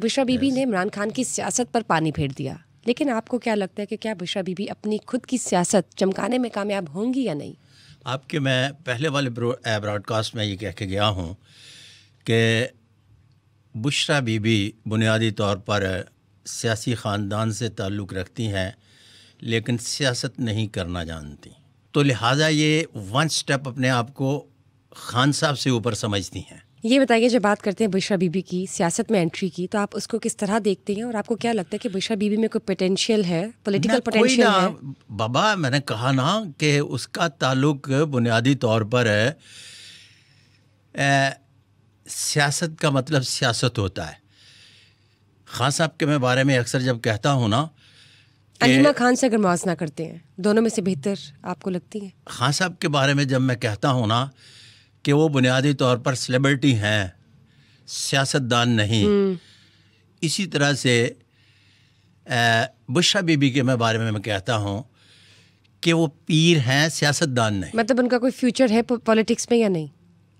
बुशरा बीबी yes. ने इमरान खान की सियासत पर पानी फेर दिया लेकिन आपको क्या लगता है कि क्या बुशरा बीबी अपनी खुद की सियासत चमकाने में कामयाब होंगी या नहीं आपके मैं पहले वाले ब्रॉडकास्ट में ये कह के गया हूँ कि बुशरा बीबी बुनियादी तौर पर सियासी ख़ानदान से ताल्लुक़ रखती हैं लेकिन सियासत नहीं करना जानती तो लिहाजा ये वन स्टेप अपने आप को खान साहब से ऊपर समझती हैं ये बताइए जब बात करते हैं बुशरा बीबी की सियासत में एंट्री की तो आप उसको किस तरह देखते हैं और आपको क्या लगता है कि बुशरा बीबी में कोई पोटेंशियल है पॉलिटिकल पोटेंशियल है बाबा मैंने कहा ना कि उसका ताल्लुक बुनियादी तौर पर है सियासत का मतलब सियासत होता है खान साहब के मैं बारे में अक्सर जब कहता हूँ ना अलीमा खान से अगर मुआजना करते हैं दोनों में से बेहतर आपको लगती है खान साहब के बारे में जब मैं कहता हूँ ना कि वो बुनियादी तौर पर सेलिब्रिटी हैं सियासतदान नहीं हम्म। इसी तरह से बुशा बीबी के मैं बारे में मैं कहता हूँ कि वो पीर हैं सियासतदान नहीं मतलब उनका कोई फ्यूचर है पॉलिटिक्स में या नहीं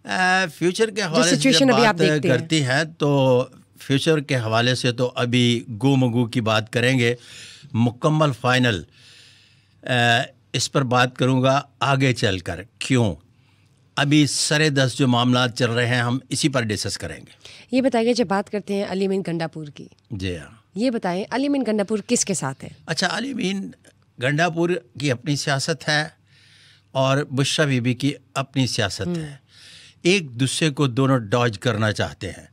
आ, फ्यूचर के हवाले से बात करती हैं है, तो फ्यूचर के हवाले से तो अभी गो मगो की बात करेंगे मुकम्मल फाइनल आ, इस पर बात करूँगा आगे चल कर क्यों अभी सरे दस जो मामला चल रहे हैं हम इसी पर डिस्कस करेंगे ये बताइए जब बात करते हैं अलीमीन गंडापुर की जी हाँ ये बताएं अलीमीन गंडापुर किसके साथ है अच्छा अलीमीन गंडापुर की अपनी सियासत है और बुशा बीबी की अपनी सियासत है हम्म। एक दूसरे को दोनों डॉज करना चाहते हैं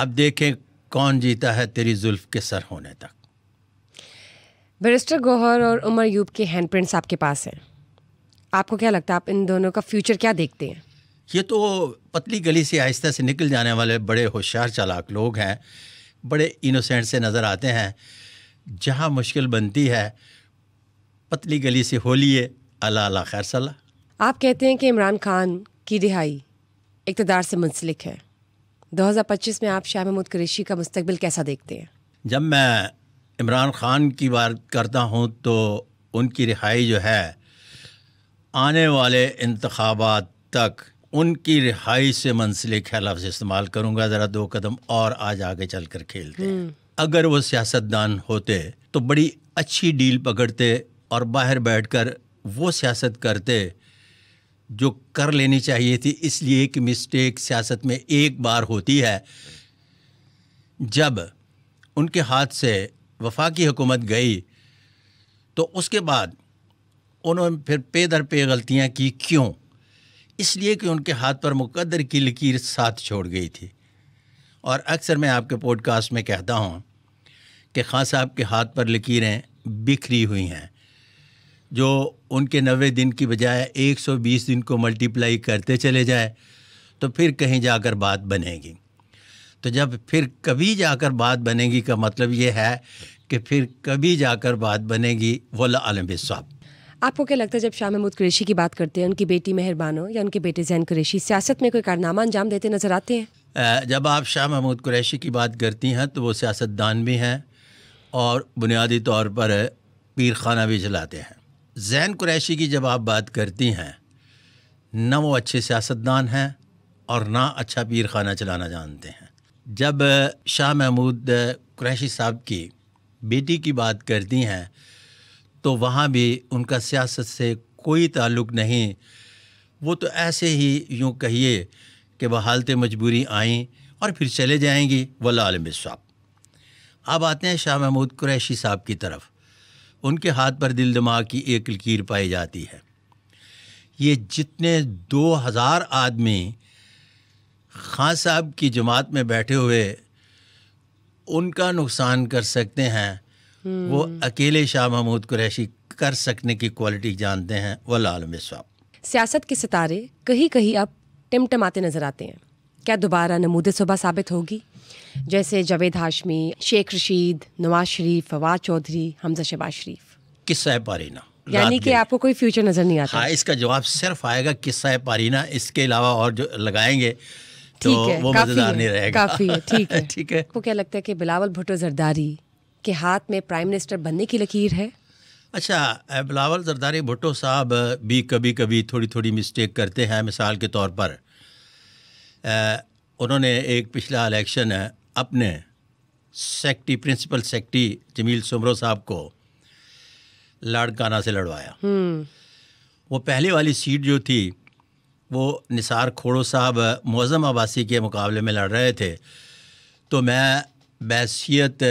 अब देखें कौन जीता है तेरी जुल्फ के सर होने तक बैरिस्टर गोहर और उमर यूब के हैंड प्रिंट्स आपके पास हैं आपको क्या लगता है आप इन दोनों का फ्यूचर क्या देखते हैं ये तो पतली गली से आहिस्ता से निकल जाने वाले बड़े होशियार चालाक लोग हैं बड़े इनोसेंट से नज़र आते हैं जहाँ मुश्किल बनती है पतली गली से होलिए अला अला खैर सलाह आप कहते हैं कि इमरान खान की रिहाई इकतदार से मुंसलिक है 2025 में आप शाह महमूद कुरेशी का मुस्तबिल कैसा देखते हैं जब मैं इमरान खान की बात करता हूँ तो उनकी रिहाई जो है आने वाले इंतबात तक उनकी रिहाई से मुंसलिक है लफ्ज़ इस्तेमाल करूँगा ज़रा दो कदम और आज आगे चल कर खेलते हम्म। अगर वो सियासतदान होते तो बड़ी अच्छी डील पकड़ते और बाहर बैठ कर वो सियासत करते जो कर लेनी चाहिए थी इसलिए कि मिस्टेक सियासत में एक बार होती है जब उनके हाथ से वफाकी हुकूमत गई तो उसके बाद उन्होंने फिर पे दर पे गलतियाँ की क्यों इसलिए कि उनके हाथ पर मुकद्दर की लकीर साथ छोड़ गई थी और अक्सर मैं आपके पॉडकास्ट में कहता हूँ कि खान साहब के हाथ पर लकीरें बिखरी हुई हैं जो उनके नबे दिन की बजाय 120 दिन को मल्टीप्लाई करते चले जाए तो फिर कहीं जाकर बात बनेगी तो जब फिर कभी जाकर बात बनेगी का मतलब ये है कि फिर कभी जाकर बात बनेगी वल आलम साहब आपको क्या लगता है जब शाह महमूद कुरेशी की बात करते हैं उनकी बेटी मेहरबानो या उनके बेटे जैन कुरेशी सियासत में कोई कारनामा अंजाम देते नज़र आते हैं जब आप शाह महमूद कुरेशी की बात करती हैं तो वो सियासतदान भी हैं और बुनियादी तौर पर पीर खाना भी चलाते हैं जैन कुरैशी की जब आप बात करती हैं न वो अच्छे सियासतदान हैं और ना अच्छा पीर खाना चलाना जानते हैं जब शाह महमूद कुरैशी साहब की बेटी की बात करती हैं तो वहाँ भी उनका सियासत से कोई ताल्लुक नहीं वो तो ऐसे ही यूँ कहिए कि वह हालत मजबूरी आई और फिर चले जाएंगी वालम साहब अब आते हैं शाह महमूद क़्रैशी साहब की तरफ उनके हाथ पर दिल दिमाग की एक लकीर पाई जाती है ये जितने दो हज़ार आदमी खान साहब की जमात में बैठे हुए उनका नुकसान कर सकते हैं वो अकेले शाह महमूद कुरैशी कर सकने की क्वालिटी जानते हैं वह लाल मिसवा सियासत के सितारे कहीं कहीं अब टिमटमाते नजर आते हैं क्या दोबारा नमूद सुबह साबित होगी जैसे जावेद हाशमी शेख रशीद नवाज शरीफ फवाद चौधरी हमजा शहबाज शरीफ किस्सा पारीना यानी कि आपको कोई फ्यूचर नज़र नहीं आता हाँ इसका जवाब सिर्फ आएगा किस्सा पारीना इसके अलावा और जो लगाएंगे तो वो मजेदार नहीं रहेगा काफी है ठीक है ठीक है आपको क्या लगता है कि बिलावल भुट्टो जरदारी आपके हाथ में प्राइम मिनिस्टर बनने की लकीर है अच्छा बिलावल जरदारी भुट्टो साहब भी कभी कभी थोड़ी थोड़ी मिस्टेक करते हैं मिसाल के तौर पर उन्होंने एक पिछला इलेक्शन अपने सेक्टी प्रिंसिपल सेक्टी जमील सुमरो साहब को लाड़काना से लड़वाया हम्म। वो पहले वाली सीट जो थी वो निसार खोड़ो साहब मौजम आबासी के मुकाबले में लड़ रहे थे तो मैं बैसीत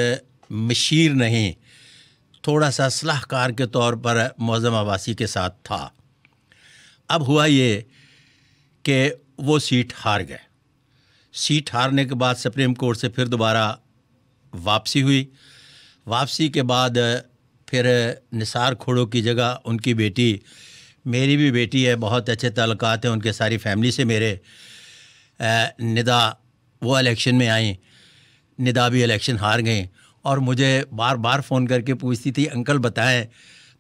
मशीर नहीं थोड़ा सा सलाहकार के तौर पर मौजम आवासी के साथ था अब हुआ ये कि वो सीट हार गए सीट हारने के बाद सुप्रीम कोर्ट से फिर दोबारा वापसी हुई वापसी के बाद फिर निसार खोड़ो की जगह उनकी बेटी मेरी भी बेटी है बहुत अच्छे तल्क़ हैं उनके सारी फैमिली से मेरे निदा वो इलेक्शन में आई निदा भी इलेक्शन हार गई और मुझे बार बार फ़ोन करके पूछती थी अंकल बताएं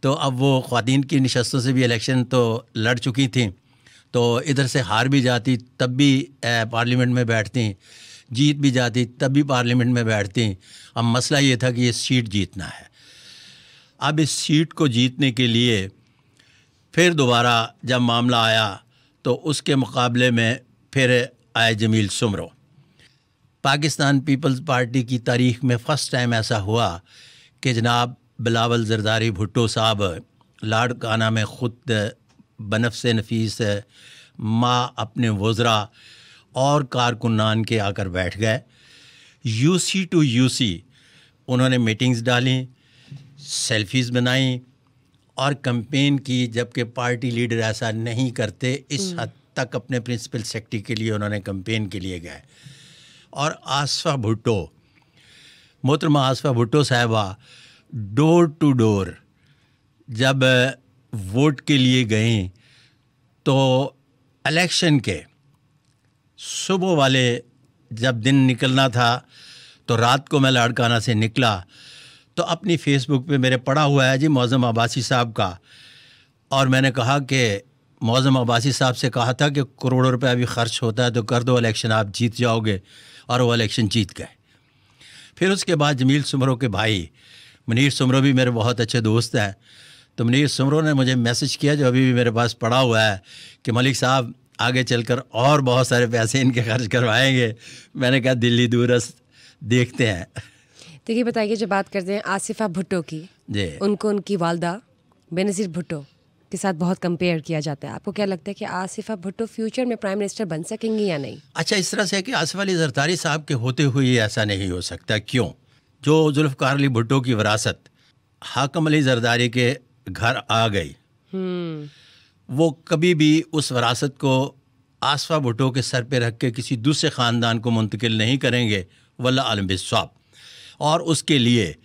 तो अब वो ख़वान की नशस्तों से भी इलेक्शन तो लड़ चुकी थी तो इधर से हार भी जाती तब भी पार्लियामेंट में बैठती जीत भी जाती तब भी पार्लियामेंट में बैठती अब मसला ये था कि ये सीट जीतना है अब इस सीट को जीतने के लिए फिर दोबारा जब मामला आया तो उसके मुकाबले में फिर आए जमील सुमरों पाकिस्तान पीपल्स पार्टी की तारीख में फ़र्स्ट टाइम ऐसा हुआ कि जनाब बिलावल जरदारी भुट्टो साहब लाड़काना में ख़ुद बनफ नफीस माँ अपने वज्रा और कारकुनान के आकर बैठ गए यूसी टू यूसी उन्होंने मीटिंग्स डाली सेल्फीज़ बनाई और कंपेन की जबकि पार्टी लीडर ऐसा नहीं करते इस हम्म। हद तक अपने प्रिंसिपल सेक्रेटरी के लिए उन्होंने कंपेन के लिए गए और आसफा भुट्टो मोहतरमा आसफा भुट्टो साहबा डोर टू डोर जब वोट के लिए गई तो इलेक्शन के सुबह वाले जब दिन निकलना था तो रात को मैं लाड़काना से निकला तो अपनी फेसबुक पे मेरे पढ़ा हुआ है जी मौज़म अब्बासी साहब का और मैंने कहा कि मौज़म अब्बासी साहब से कहा था कि करोड़ों रुपए अभी खर्च होता है तो कर दो इलेक्शन आप जीत जाओगे और वो इलेक्शन जीत गए फिर उसके बाद जमील सुमरों के भाई मनीर सुमरों भी मेरे बहुत अच्छे दोस्त हैं तो मनीर सुमरों ने मुझे मैसेज किया जो अभी भी मेरे पास पड़ा हुआ है कि मलिक साहब आगे चलकर और बहुत सारे पैसे इनके खर्च करवाएंगे मैंने कहा दिल्ली दूरस्थ देखते हैं देखिए बताइए जब बात करते हैं आसिफा भुट्टो की जी उनको उनकी वालदा बेनज़ीर भुट्टो के साथ बहुत कंपेयर किया जाता है आपको क्या लगता है कि आसिफा भुट्टो फ्यूचर में प्राइम मिनिस्टर बन सकेंगी या नहीं अच्छा इस तरह से है कि आसिफ अली जरदारी साहब के होते हुए ऐसा नहीं हो सकता क्यों जो जुल्फ़ार अली भुट्टो की विरासत हाकम अली जरदारी के घर आ गई हम्म। वो कभी भी उस विरासत को आसफा भुट्टो के सर पे रख के किसी दूसरे ख़ानदान को मुंतकिल नहीं करेंगे वल्ला आलम बिस्वाब और उसके लिए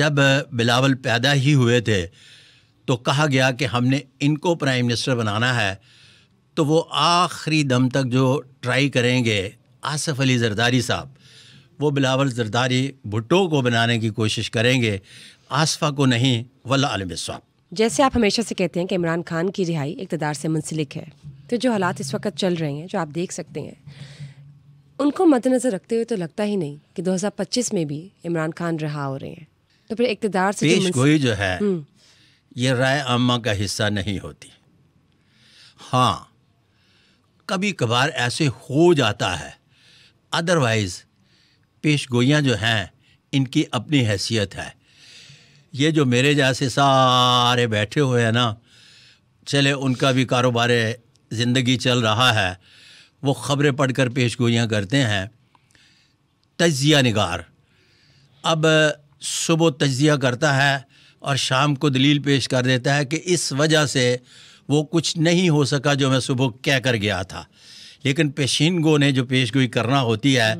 जब बिलावल पैदा ही हुए थे तो कहा गया कि हमने इनको प्राइम मिनिस्टर बनाना है तो वो आखिरी दम तक जो ट्राई करेंगे आसफ़ अली जरदारी साहब वो बिलावल जरदारी भुट्टो को बनाने की कोशिश करेंगे आसफ़ा को नहीं वल्ला साहब जैसे आप हमेशा से कहते हैं कि इमरान खान की रिहाई इकतदार से मुंसलिक है तो जो हालात इस वक्त चल रहे हैं जो आप देख सकते हैं उनको मद्दनज़र रखते हुए तो लगता ही नहीं कि 2025 में भी इमरान खान रहा हो रहे हैं तो फिर इकतदार से पेश गोई जो है हम्म। ये राय अम्मा का हिस्सा नहीं होती हाँ कभी कभार ऐसे हो जाता है अदरवाइज़ पेश जो हैं इनकी अपनी हैसियत है ये जो मेरे जैसे सारे बैठे हुए हैं ना चले उनका भी कारोबार ज़िंदगी चल रहा है वो ख़बरें पढ़कर पेश गोइयाँ करते हैं तजिया निगार अब सुबह तजिया करता है और शाम को दलील पेश कर देता है कि इस वजह से वो कुछ नहीं हो सका जो मैं सुबह कह कर गया था लेकिन पेशीन गो ने जो पेश गोई करना होती है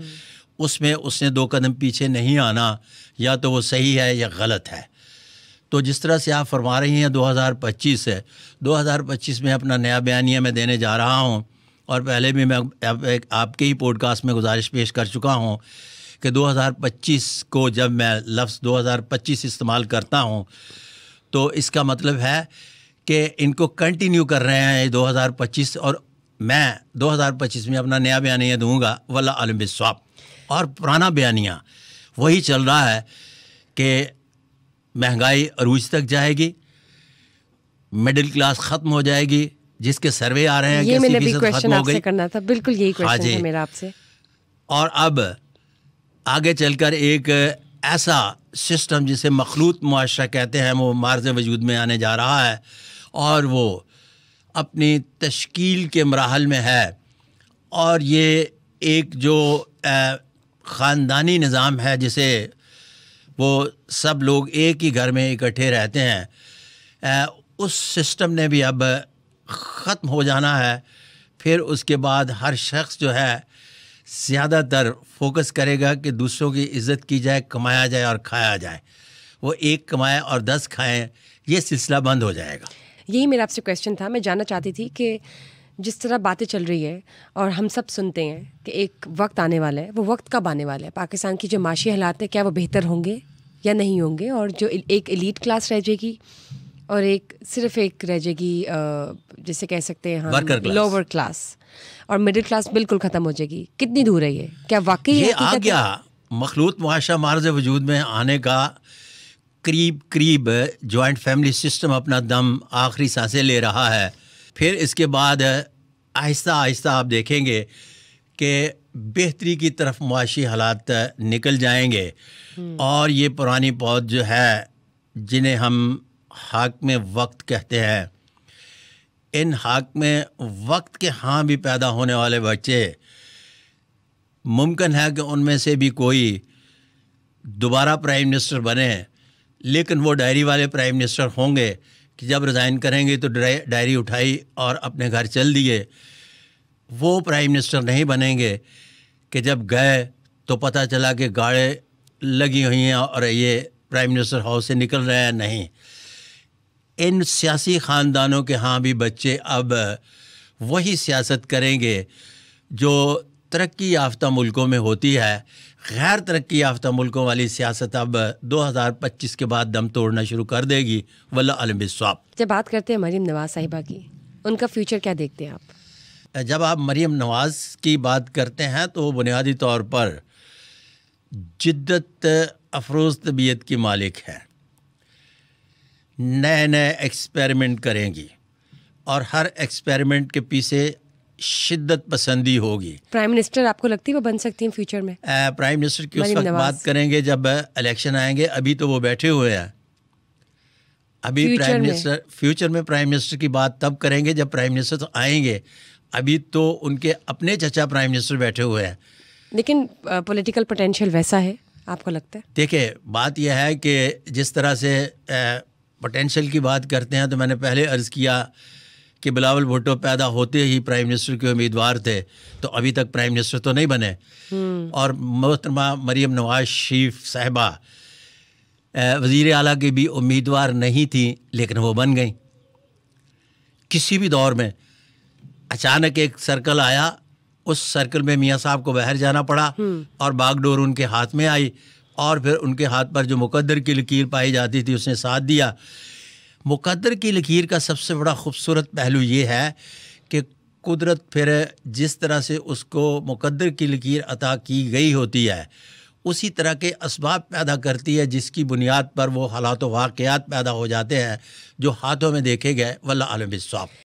उसमें उसने दो कदम पीछे नहीं आना या तो वो सही है या गलत है तो जिस तरह से आप फरमा रही हैं 2025 है 2025 में अपना नया बयानिया मैं देने जा रहा हूँ और पहले भी मैं आपके ही पॉडकास्ट में गुजारिश पेश कर चुका हूँ कि 2025 को जब मैं लफ्ज़ 2025 इस्तेमाल करता हूँ तो इसका मतलब है कि इनको कंटिन्यू कर रहे हैं 2025 और मैं 2025 में अपना नया बयानिया दूंगा वल्ला आलम बिस्वाब और पुराना बयानिया वही चल रहा है कि महंगाई अरूज तक जाएगी मिडिल क्लास ख़त्म हो जाएगी जिसके सर्वे आ रहे हैं ये मैंने भी क्वेश्चन आपसे करना था बिल्कुल यही क्वेश्चन हाँ है मेरा आपसे और अब आगे चलकर एक ऐसा सिस्टम जिसे मखलूत माशरा कहते हैं वो मार्ज वजूद में आने जा रहा है और वो अपनी तश्कील के मरहल में है और ये एक जो ख़ानदानी निज़ाम है जिसे वो सब लोग एक ही घर में इकट्ठे रहते हैं उस सिस्टम ने भी अब ख़त्म हो जाना है फिर उसके बाद हर शख्स जो है ज़्यादातर फोकस करेगा कि दूसरों की इज्जत की जाए कमाया जाए और खाया जाए वो एक कमाए और दस खाएं ये सिलसिला बंद हो जाएगा यही मेरा आपसे क्वेश्चन था मैं जानना चाहती थी कि जिस तरह बातें चल रही है और हम सब सुनते हैं कि एक वक्त आने वाला है वो वक्त कब आने वाला है पाकिस्तान की जो माशी हालात हैं क्या वो बेहतर होंगे या नहीं होंगे और जो एक एलीट क्लास रह जाएगी और एक सिर्फ एक रह जाएगी जैसे कह सकते हैं हम लोअर क्लास और मिडिल क्लास बिल्कुल ख़त्म हो जाएगी कितनी दूर है ये क्या वाकई ये आ गया मखलूत मुआशा मार्ज वजूद में आने का करीब करीब जॉइंट फैमिली सिस्टम अपना दम आखिरी सांसें ले रहा है फिर इसके बाद आहिस्ता आहिस्ता आप देखेंगे कि बेहतरी की तरफ मुआशी हालात निकल जाएंगे हम्म। और ये पुरानी पौध जो है जिन्हें हम हाक में वक्त कहते हैं इन हाक में वक्त के हाँ भी पैदा होने वाले बच्चे मुमकिन है कि उनमें से भी कोई दोबारा प्राइम मिनिस्टर बने लेकिन वो डायरी वाले प्राइम मिनिस्टर होंगे कि जब रिज़ाइन करेंगे तो डायरी उठाई और अपने घर चल दिए वो प्राइम मिनिस्टर नहीं बनेंगे कि जब गए तो पता चला कि गाड़े लगी हुई हैं और ये प्राइम मिनिस्टर हाउस से निकल रहे हैं नहीं इन सियासी ख़ानदानों के हाँ भी बच्चे अब वही सियासत करेंगे जो तरक्की याफ्ता मुल्कों में होती है गैर तरक्की याफ्ता मुल्कों वाली सियासत अब 2025 के बाद दम तोड़ना शुरू कर देगी वल्ला अलमस्वाब जब बात करते हैं मरीम नवाज़ साहिबा की उनका फ्यूचर क्या देखते हैं आप जब आप मरीम नवाज़ की बात करते हैं तो बुनियादी तौर पर जिद्दत अफरोज़ तबीयत की मालिक है नए नए एक्सपेरिमेंट करेंगी और हर एक्सपेरिमेंट के पीछे शिद्दत पसंदी होगी प्राइम मिनिस्टर आपको लगती है वो बन सकती हैं फ्यूचर में आ, प्राइम मिनिस्टर की उस वक्त बात करेंगे जब इलेक्शन आएंगे अभी तो वो बैठे हुए हैं अभी प्राइम मिनिस्टर फ्यूचर में प्राइम मिनिस्टर की बात तब करेंगे जब प्राइम मिनिस्टर तो आएंगे अभी तो उनके अपने चचा प्राइम मिनिस्टर बैठे हुए हैं लेकिन पॉलिटिकल पोटेंशियल वैसा है आपको लगता है देखिए बात यह है कि जिस तरह से पोटेंशियल की बात करते हैं तो मैंने पहले अर्ज़ किया कि बिलावल भुट्टो पैदा होते ही प्राइम मिनिस्टर के उम्मीदवार थे तो अभी तक प्राइम मिनिस्टर तो नहीं बने हम्म। और मोहतरमा मरीम नवाज शरीफ साहबा वज़ी अला की भी उम्मीदवार नहीं थी लेकिन वो बन गई किसी भी दौर में अचानक एक सर्कल आया उस सर्कल में मियाँ साहब को बाहर जाना पड़ा हम्म। और बागडोर उनके हाथ में आई और फिर उनके हाथ पर जो मुकद्दर की लकीर पाई जाती थी उसने साथ दिया मुकद्दर की लकीर का सबसे बड़ा खूबसूरत पहलू ये है कि कुदरत फिर जिस तरह से उसको मुकद्दर की लकीर अता की गई होती है उसी तरह के इसबाब पैदा करती है जिसकी बुनियाद पर वो हालात वाक़ात पैदा हो जाते हैं जो हाथों में देखे गए वल्ला आलम